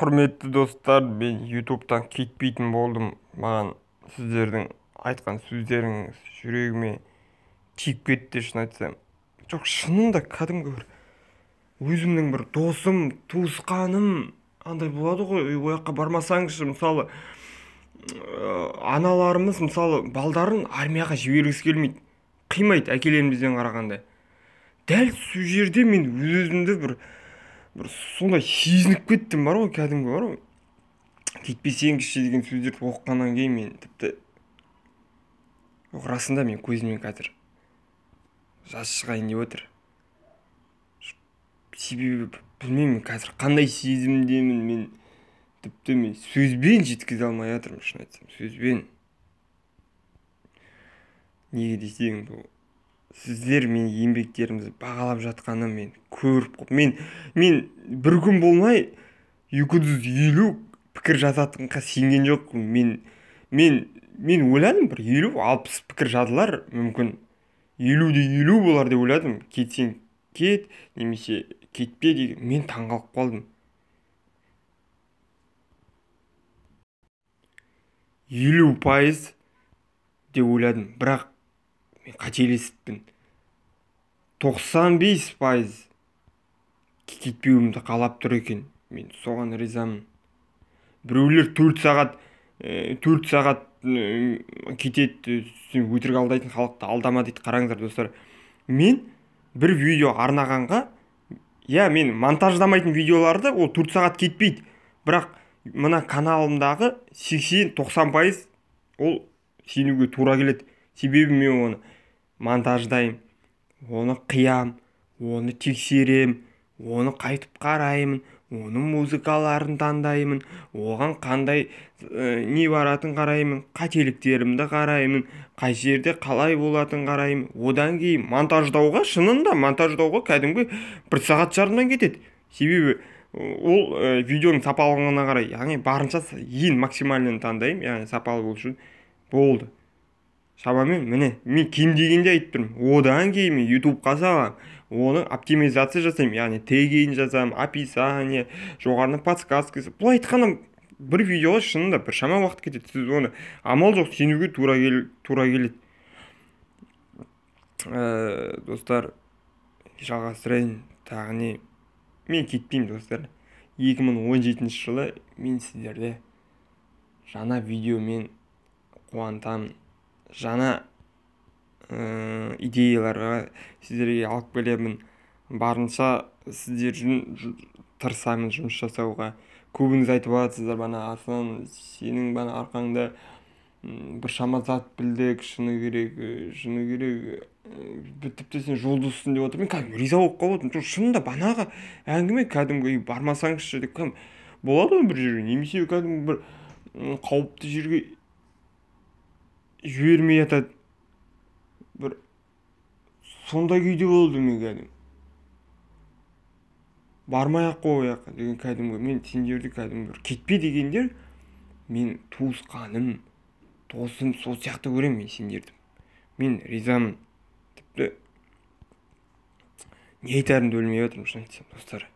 құрметті достар мен ютубтан кетпейтін болдым маған сіздердің айтқан сөздеріңіз жүрегіме тиіп кетті шын айтсам жоқ шынында кәдімгі бір өзімнің бір досым туысқаным андай болады ғой ол жаққа бармасаңызшы мысалы аналарымыз мысалы балдарын армияға жібергісі келмейді қимайды әкелерімізден қарағанда дәл сол жерде мен өз өзімді бір бір сондай сезініп кеттім бар ғой кәдімгі бар ғой кетпесеңізші деген сөздерді оқығаннан кейін мен тіпті расында мен көзімнен қазір жас шығайын деп отыр себебі білмеймін қазір қандай сезімдемін мен тіпті мен сөзбен жеткізе алмай жатырмын шын айтсам сөзбен неге десең бұл сіздер мен еңбектерімізді бағалап жатқаны мен көріп мен мен бір күн болмай екі жүз елу пікір жазатынға сенген жоқпын мен мен мен ойладым бір елу алпыс пікір жазылар мүмкін елу де елу болар деп ойладым кетсең кет немесе кетпе деген мен таңғалып қалдым елу пайыз деп ойладым бірақ қателесіппін тоқсан бес пайыз кетпеуімді қалап тұр екен мен соған ризамын біреулер төрт сағат төрт сағат кетеді сен өтірік алдайтын халықты алдама дейді қараңыздар достар мен бір видео арнағанға иә мен монтаждамайтын видеоларды ол төрт сағат кетпейді бірақ мына каналымдағы 80-90 пайыз ол сенуге тура келеді себебі мен оны монтаждаймын оны қиям оны тексерем оны қайтып қараймын оның музыкаларын таңдаймын оған қандай э, не баратын қараймын қателіктерімді қараймын қай жерде қалай болатын қараймын одан кейін монтаждауға шынында монтаждауға кәдімгі бір сағат жарымнан кетеді себебі э, ол ә, видеоның сапалығына қарай яғни барынша ең максимальныйын таңдаймын яғни сапалы болу үшін болды шамамен міне мен кем дегенде айтып тұрмын одан кейін мен ютубқа саламын оны оптимизация жасаймын яғни тегейін жазамын описание жоғарыны подсказка былай айтқанда бір видеоға шынында біршама уақыт кетеді сіз оны амал жоқ сенуге тура кел, тура келеді ә, достар жалғастырайын тағы не мен кетпеймін достар 2017 жылы мен сіздерді жаңа видеомен қуантамын жаңа идеяларға сіздерге алып келемін барынша сіздер үшін тырысамын жұмыс жасауға көбіңіз айтып жатырсыздар бана асан сенің бана арқаңда біршама зат білдік шыны керек шыны керек тіпті сен жұлдызсың деп отырмын мен кәдімгі риза болып қалып отырмын шынында банағы әңгіме кәдімгі бармасаңызшы деп кәдімгі болады ғой бір жерге немесе кәдімгі бір қауіпті жерге жібермей жатады бір сондай күйде болды мен кәдімгі бармай ақ қой ол жаққа деген кәдімгі мен сендерді кәдімгі бір кетпе дегендер мен туысқаным досым сол сияқты көремін мен сендерді мен ризамын тіпті не айтарымды білмей жатырмын шын айтсам достар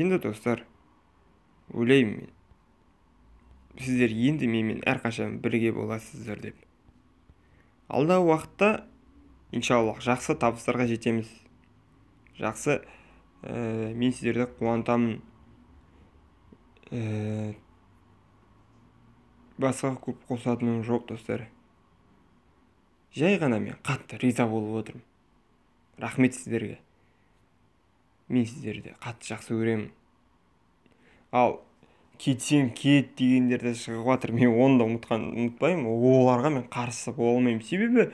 енді достар ойлаймын мен сіздер енді менімен әрқашан бірге боласыздар деп алдағы уақытта иншаллах жақсы табыстарға жетеміз жақсы ә, мен сіздерді қуантамын ә, басқа көп қосатыным жоқ достар жай ғана мен қатты риза болып отырмын рахмет сіздерге мен сіздерді қатты жақсы көремін ал кетсең кет дегендер де шығып жатыр мен оны да ұмытқан ұмытпаймын оларға мен қарсы бола алмаймын себебі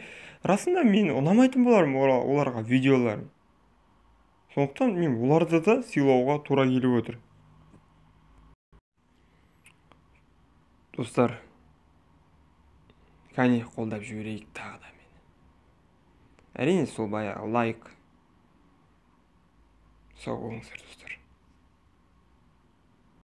расында мен ұнамайтын болармын оларға видеоларым. сондықтан мен оларды да сыйлауға тура келіп отыр достар кәне қолдап жіберейік тағы да мені әрине сол баяғы лайк сау болыңыздар достар